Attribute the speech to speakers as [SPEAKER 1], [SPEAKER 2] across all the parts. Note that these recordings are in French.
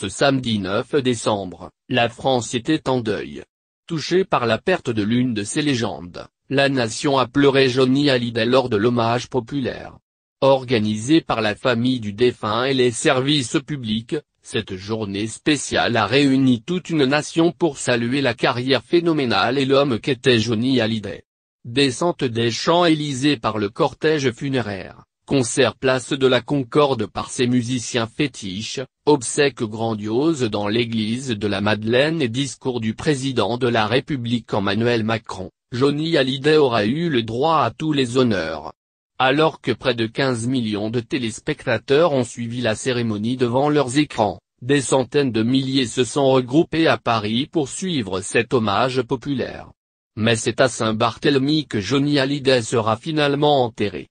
[SPEAKER 1] Ce samedi 9 décembre, la France était en deuil. Touchée par la perte de l'une de ses légendes, la nation a pleuré Johnny Hallyday lors de l'hommage populaire. Organisé par la famille du défunt et les services publics, cette journée spéciale a réuni toute une nation pour saluer la carrière phénoménale et l'homme qu'était Johnny Hallyday. Descente des champs Élysées par le cortège funéraire concert place de la Concorde par ses musiciens fétiches, obsèques grandioses dans l'église de la Madeleine et discours du président de la République Emmanuel Macron, Johnny Hallyday aura eu le droit à tous les honneurs. Alors que près de 15 millions de téléspectateurs ont suivi la cérémonie devant leurs écrans, des centaines de milliers se sont regroupés à Paris pour suivre cet hommage populaire. Mais c'est à Saint-Barthélemy que Johnny Hallyday sera finalement enterré.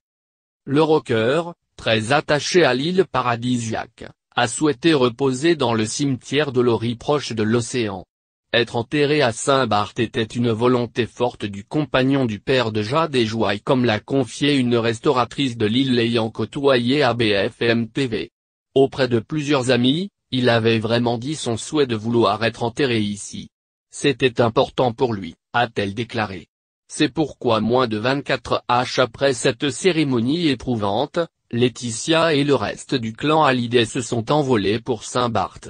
[SPEAKER 1] Le rocker, très attaché à l'île paradisiaque, a souhaité reposer dans le cimetière de Lori proche de l'océan. Être enterré à Saint-Barth était une volonté forte du compagnon du père de Jade et Joy comme l'a confié une restauratrice de l'île l'ayant côtoyé à BFM TV. Auprès de plusieurs amis, il avait vraiment dit son souhait de vouloir être enterré ici. C'était important pour lui, a-t-elle déclaré. C'est pourquoi moins de 24 h après cette cérémonie éprouvante, Laetitia et le reste du clan Hallyday se sont envolés pour Saint-Barth.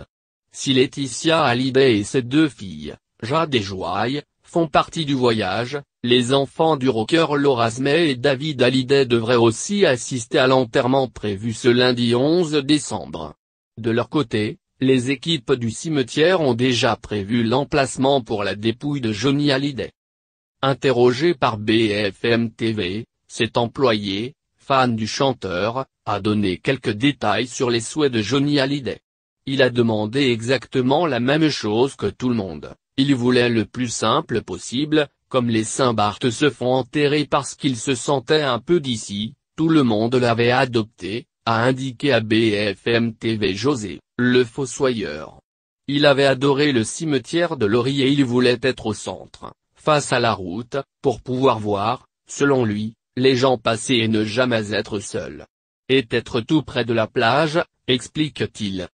[SPEAKER 1] Si Laetitia Hallyday et ses deux filles, Jade et Joaille, font partie du voyage, les enfants du rocker Laura et David Hallyday devraient aussi assister à l'enterrement prévu ce lundi 11 décembre. De leur côté, les équipes du cimetière ont déjà prévu l'emplacement pour la dépouille de Johnny Hallyday. Interrogé par BFM TV, cet employé, fan du chanteur, a donné quelques détails sur les souhaits de Johnny Hallyday. Il a demandé exactement la même chose que tout le monde, il voulait le plus simple possible, comme les saint barthes se font enterrer parce qu'ils se sentaient un peu d'ici, tout le monde l'avait adopté, a indiqué à BFM TV José, le fossoyeur. Il avait adoré le cimetière de l'Ori et il voulait être au centre face à la route, pour pouvoir voir, selon lui, les gens passer et ne jamais être seul. Et être tout près de la plage, explique-t-il.